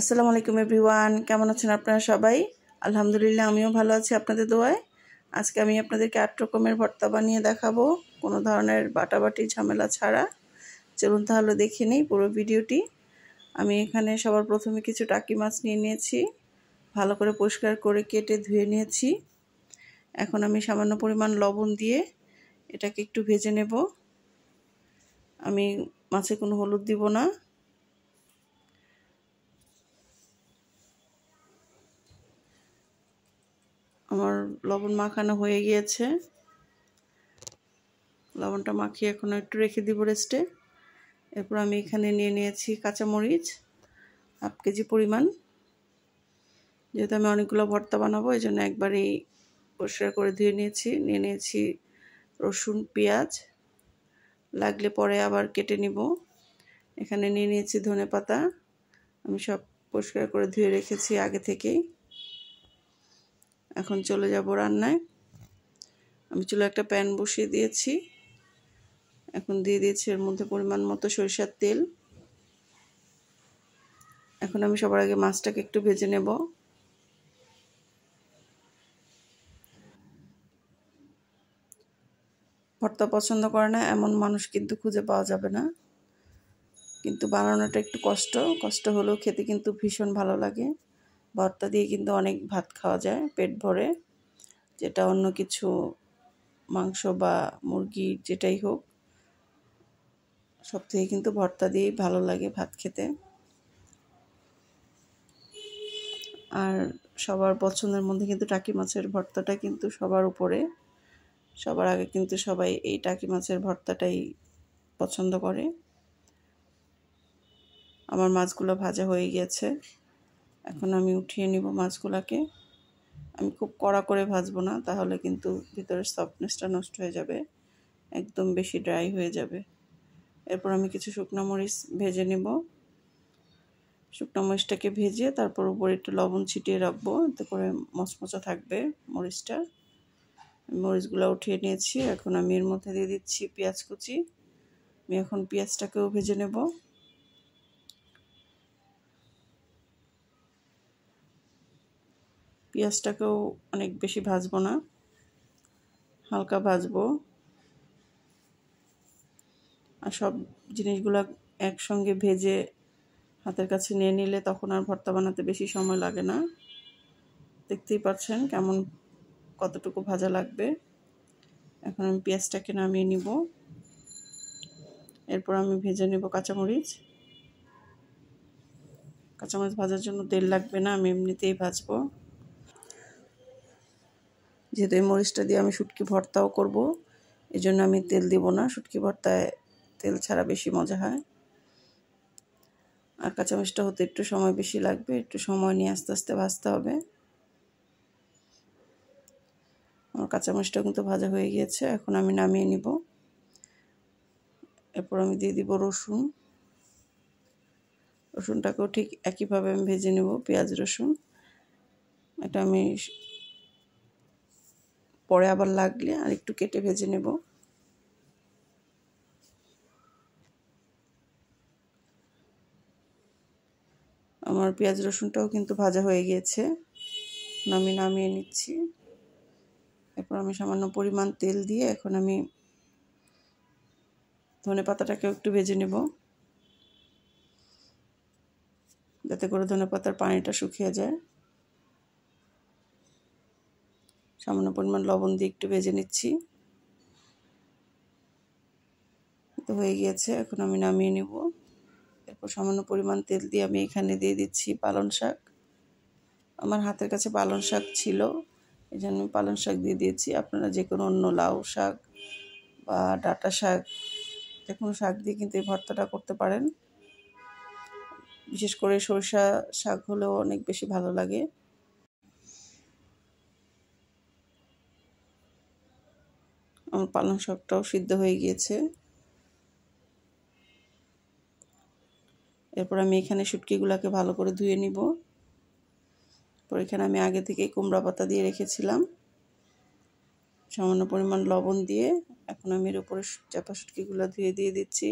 আসসালামু আলাইকুম এভরিওয়ান কেমন আছেন আপনারা সবাই আলহামদুলিল্লাহ আমিও ভালো আছি আপনাদের দোয়ায় আজকে আমি আপনাদেরকে আট রকমের ভর্তা বানিয়ে দেখাবো কোনো ধরনের বাটাবাটি ঝামেলা ছাড়া চলুন তাহলে দেখে নিই পুরো ভিডিওটি আমি এখানে সবার প্রথমে কিছু টাকি মাছ নিয়ে নিয়েছি ভালো করে পরিষ্কার করে কেটে ধুয়ে নিয়েছি এখন আমি সামান্য পরিমাণ লবণ দিয়ে এটাকে একটু ভেজে নেব আমি মাছে কোনো হলুদ দিব না আমার লবণ মাখানো হয়ে গিয়েছে লবণটা মাখিয়ে এখন একটু রেখে দিব রেস্টে এরপর আমি এখানে নিয়ে নিয়েছি কাঁচামরিচ হাফ কেজি পরিমাণ যেহেতু আমি অনেকগুলো ভর্তা বানাবো এই জন্য একবারই পরিষ্কার করে ধুয়ে নিয়েছি নিয়ে নিয়েছি রসুন পেঁয়াজ লাগলে পরে আবার কেটে নিব এখানে নিয়ে নিয়েছি ধনে পাতা আমি সব পরিষ্কার করে ধুয়ে রেখেছি আগে থেকেই এখন চলে যাব রান্নায় আমি চুলো একটা প্যান বসিয়ে দিয়েছি এখন দিয়ে দিয়েছি এর মধ্যে পরিমাণ মতো সরিষার তেল এখন আমি সবার আগে মাছটাকে একটু ভেজে নেব ভর্তা পছন্দ করে না এমন মানুষ কিন্তু খুঁজে পাওয়া যাবে না কিন্তু বানানোটা একটু কষ্ট কষ্ট হলেও খেতে কিন্তু ভীষণ ভালো লাগে ভর্তা দিয়ে কিন্তু অনেক ভাত খাওয়া যায় পেট ভরে যেটা অন্য কিছু মাংস বা মুরগি যেটাই হোক সব থেকে কিন্তু ভর্তা দিয়েই ভালো লাগে ভাত খেতে আর সবার পছন্দের মধ্যে কিন্তু টাকি মাছের ভর্তাটা কিন্তু সবার উপরে সবার আগে কিন্তু সবাই এই টাকি মাছের ভর্তাটাই পছন্দ করে আমার মাছগুলো ভাজা হয়ে গেছে এখন আমি উঠিয়ে নিব মাছগুলোকে আমি খুব কড়া করে ভাজবো না তাহলে কিন্তু ভিতরের সফটনেসটা নষ্ট হয়ে যাবে একদম বেশি ড্রাই হয়ে যাবে এরপর আমি কিছু শুকনো মরিচ ভেজে নেব শুকনো মরিচটাকে ভেজে তারপর উপরে একটু লবণ ছিটিয়ে রাখবো এতে করে মচমচা থাকবে মরিচটা মরিচগুলো উঠিয়ে নিয়েছি এখন আমি এর মধ্যে দিয়ে দিচ্ছি পেঁয়াজ কুচি আমি এখন পেঁয়াজটাকেও ভেজে নেবো পেঁয়াজটাকেও অনেক বেশি ভাজব না হালকা ভাজবো আর সব জিনিসগুলো একসঙ্গে ভেজে হাতের কাছে নিয়ে নিলে তখন আর ভর্তা বানাতে বেশি সময় লাগে না দেখতেই পাচ্ছেন কেমন কতটুকু ভাজা লাগবে এখন আমি পেঁয়াজটাকে নামিয়ে নিব এরপর আমি ভেজে নেব কাঁচামরিচ কাঁচামরিচ ভাজার জন্য তেল লাগবে না আমি এমনিতেই ভাজবো যেহেতু এই মরিচটা দিয়ে আমি শুটকি ভর্তাও করব এজন্য আমি তেল দেব না শুটকি ভর্তায় তেল ছাড়া বেশি মজা হয় আর কাঁচামরিচটা হতে একটু সময় বেশি লাগবে একটু সময় নিয়ে আস্তে আস্তে ভাজতে হবে আমার কাঁচামরিচটা কিন্তু ভাজা হয়ে গিয়েছে এখন আমি নামিয়ে নিব এরপর আমি দিয়ে দিব রসুন রসুনটাকেও ঠিক একইভাবে আমি ভেজে নেব পেঁয়াজ রসুন এটা আমি পরে আবার লাগলে আর একটু কেটে ভেজে নেব আমার পেঁয়াজ রসুনটাও কিন্তু ভাজা হয়ে গিয়েছে নামিয়ে নামিয়ে নিচ্ছি এরপর আমি সামান্য পরিমাণ তেল দিয়ে এখন আমি ধনে পাতাটাকেও একটু ভেজে নেব যাতে করে ধনে পাতার পানিটা শুকিয়ে যায় সামান্য পরিমাণ লবণ দিয়ে একটু ভেজে নিচ্ছি তো হয়ে গিয়েছে এখন আমি নামিয়ে নেব এরপর সামান্য পরিমাণ তেল দিয়ে আমি এখানে দিয়ে দিচ্ছি পালং শাক আমার হাতের কাছে পালং শাক ছিল এই জন্য আমি পালং শাক দিয়ে দিয়েছি আপনারা যে কোনো অন্য লাউ শাক বা ডাটা শাক যে কোনো শাক দিয়ে কিন্তু এই ভর্তাটা করতে পারেন বিশেষ করে সরিষা শাক হলেও অনেক বেশি ভালো লাগে আমার পালং শাকটাও সিদ্ধ হয়ে গিয়েছে এরপর আমি এখানে শুটকিগুলোকে ভালো করে ধুয়ে নিব এরপর এখানে আমি আগে থেকে কুমড়া পাতা দিয়ে রেখেছিলাম সামান্য পরিমাণ লবণ দিয়ে এখন আমি এর উপরে চাপা শুটকিগুলো ধুয়ে দিয়ে দিচ্ছি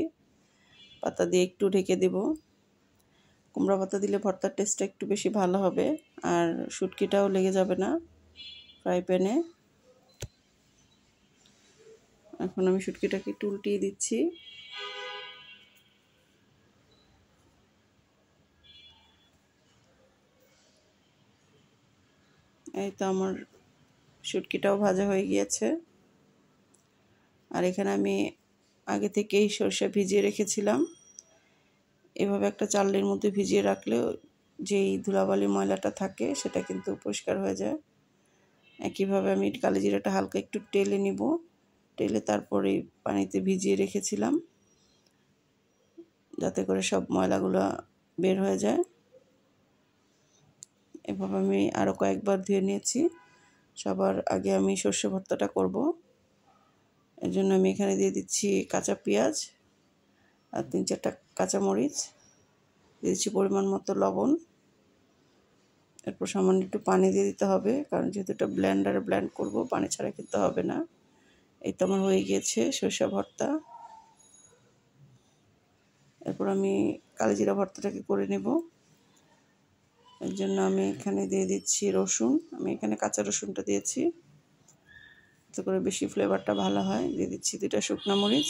পাতা দিয়ে একটু ঢেকে দেব কুমড়া পাতা দিলে ভর্তার টেস্টটা একটু বেশি ভালো হবে আর শুটকিটাও লেগে যাবে না ফ্রাই প্যানে এখন আমি সুটকিটাকে একটু উল্টিয়ে দিচ্ছি এই তো আমার সুটকিটাও ভাজা হয়ে গিয়েছে আর এখানে আমি আগে থেকেই সরষে ভিজিয়ে রেখেছিলাম এভাবে একটা চালের মধ্যে ভিজিয়ে রাখলে যেই ধুলাবালি ময়লাটা থাকে সেটা কিন্তু পরিষ্কার হয়ে যায় একইভাবে আমি কালি জিরাটা হালকা একটু টেলে নিব টেলে তারপরে পানিতে ভিজিয়ে রেখেছিলাম যাতে করে সব ময়লাগুলো বের হয়ে যায় এভাবে আমি আরও কয়েকবার ধুয়ে নিয়েছি সবার আগে আমি সর্ষ ভর্তাটা করব এর জন্য আমি এখানে দিয়ে দিচ্ছি কাঁচা পেঁয়াজ আর তিন চারটা কাঁচামরিচ দিয়ে দিচ্ছি পরিমাণ মতো লবণ এরপর সামান্য একটু পানি দিয়ে দিতে হবে কারণ যেহেতু এটা ব্ল্যান্ডারে ব্ল্যান্ড করব পানি ছাড়া খেতে হবে না এই তো আমার হয়ে গিয়েছে সরষা ভর্তা এরপর আমি কালিজিরা ভর্তাটাকে করে নেব এর জন্য আমি এখানে দিয়ে দিচ্ছি রসুন আমি এখানে কাঁচা রসুনটা দিয়েছি এতে করে বেশি ফ্লেভারটা ভালো হয় দিয়ে দিচ্ছি দুটা শুকনো মরিচ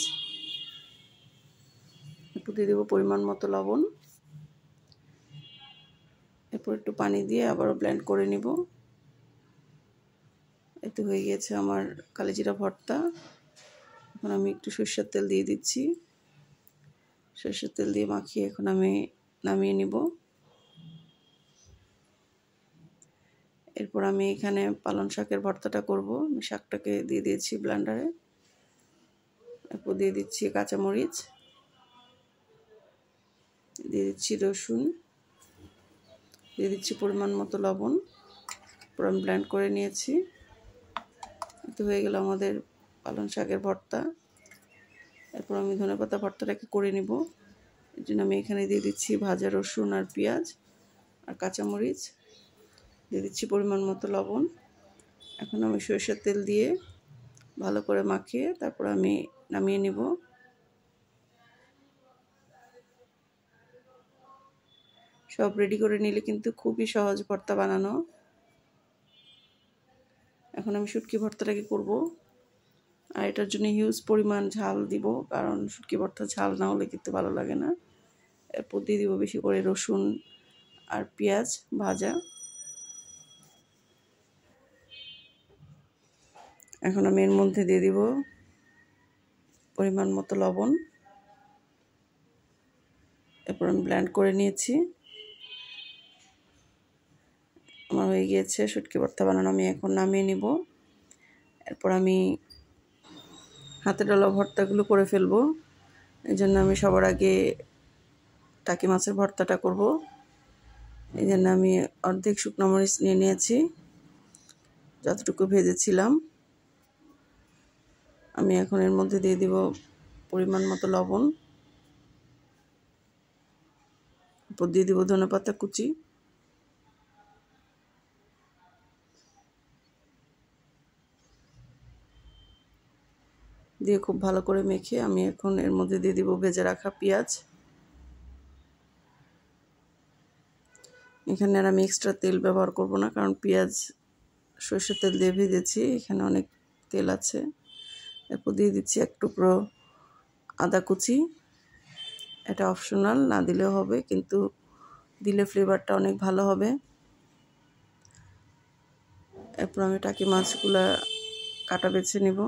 একটু দিয়ে দেবো পরিমাণ মতো লবণ এরপর একটু পানি দিয়ে আবারও ব্লেন্ড করে নিব এতে হয়ে গিয়েছে আমার কালিজিরা ভর্তা এখন আমি একটু সরষের তেল দিয়ে দিচ্ছি সরষের তেল দিয়ে মাখিয়ে এখন আমি নামিয়ে নিব এরপর আমি এখানে পালন শাকের ভর্তাটা করব আমি শাকটাকে দিয়ে দিয়েছি ব্লান্ডারে এরপর দিয়ে দিচ্ছি কাঁচামরিচ দিয়ে দিচ্ছি রসুন দিয়ে দিচ্ছি পরিমাণ মতো লবণ পুরো আমি ব্ল্যান্ড করে নিয়েছি তো হয়ে গেল আমাদের পালং শাকের ভর্তা এরপর আমি পাতা ভর্তাটাকে করে নিব এর জন্য আমি এখানে দিয়ে দিচ্ছি ভাজা রসুন আর পেঁয়াজ আর কাঁচামরিচ দিয়ে দিচ্ছি পরিমাণ মতো লবণ এখন আমি সরিষার তেল দিয়ে ভালো করে মাখিয়ে তারপর আমি নামিয়ে নিব সব রেডি করে নিলে কিন্তু খুবই সহজ ভর্তা বানানো এখন আমি শুটকি ভর্তাটাকে করব আর এটার জন্য হিউজ পরিমাণ ঝাল দিব কারণ শুটকি ভর্তা ঝাল না হলে কিন্তু ভালো লাগে না এরপর দিয়ে দিব বেশি করে রসুন আর পেঁয়াজ ভাজা এখন আমি এর মধ্যে দিয়ে দিব পরিমাণ মতো লবণ এরপর আমি ব্ল্যান্ড করে নিয়েছি হয়ে গিয়েছে শুটকি ভর্তা বানানো আমি এখন নামিয়ে নিব এরপর আমি হাতে ডলা ভর্তাগুলো করে ফেলব এই জন্য আমি সবার আগে টাকি মাছের ভর্তাটা করব এই জন্য আমি অর্ধেক শুকনো মরিচ নিয়ে নিয়েছি যতটুকু ভেজেছিলাম আমি এখন এর মধ্যে দিয়ে দিব পরিমাণ মতো লবণ উপর দিয়ে দিব ধনে পাতা কুচি দিয়ে খুব ভালো করে মেখে আমি এখন এর মধ্যে দিয়ে দিব ভেজে রাখা পেঁয়াজ এখানে আর আমি এক্সট্রা তেল ব্যবহার করব না কারণ পেঁয়াজ সরষের তেল দিয়ে ভেজেছি এখানে অনেক তেল আছে এরপর দিয়ে দিচ্ছি এক টুকরো আদা কুচি এটা অপশনাল না দিলেও হবে কিন্তু দিলে ফ্লেভারটা অনেক ভালো হবে এরপর আমি টাকি মাছগুলা কাটা বেছে নেব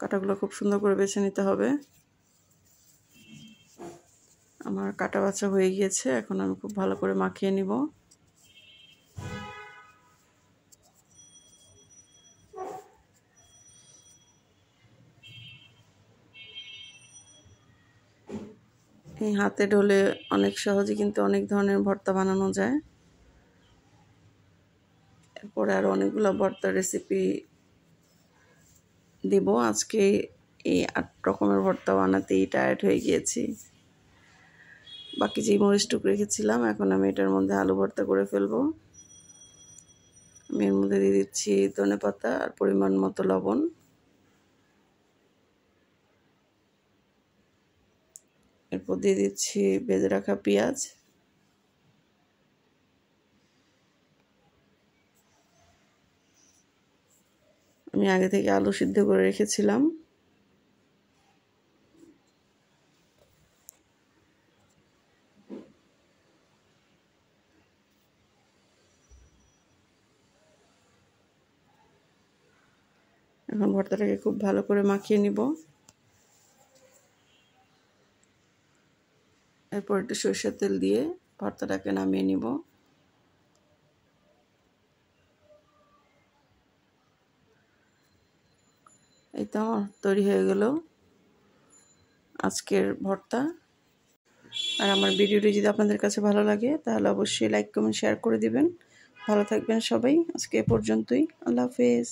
কাটাগুলো খুব সুন্দর করে বেছে নিতে হবে আমার কাটা বাছা হয়ে গিয়েছে এখন আমি খুব ভালো করে মাখিয়ে নিব এই হাতে ঢলে অনেক সহজে কিন্তু অনেক ধরনের ভর্তা বানানো যায় এরপরে আরও অনেকগুলো ভর্তার রেসিপি দেব আজকে এই আট রকমের ভর্তা বানাতেই টায়ার্ড হয়ে গিয়েছি বাকি যেই মরিচটুক রেখেছিলাম এখন আমি এটার মধ্যে আলু ভর্তা করে ফেলবো আমি এর মধ্যে দিয়ে দিচ্ছি ধনে পাতা আর পরিমাণ মতো লবণ এরপর দিয়ে দিচ্ছি ভেজে রাখা পেঁয়াজ আমি আগে থেকে আলু সিদ্ধ করে রেখেছিলাম এখন ভর্তাটাকে খুব ভালো করে মাখিয়ে নিব এরপর একটু সরষের তেল দিয়ে ভর্তাটাকে নামিয়ে নিব এই তো আমার তৈরি হয়ে গেল আজকের ভর্তা আর আমার ভিডিওটি যদি আপনাদের কাছে ভালো লাগে তাহলে অবশ্যই লাইক কমেন্ট শেয়ার করে দিবেন ভালো থাকবেন সবাই আজকে এ পর্যন্তই আল্লাহ হাফেজ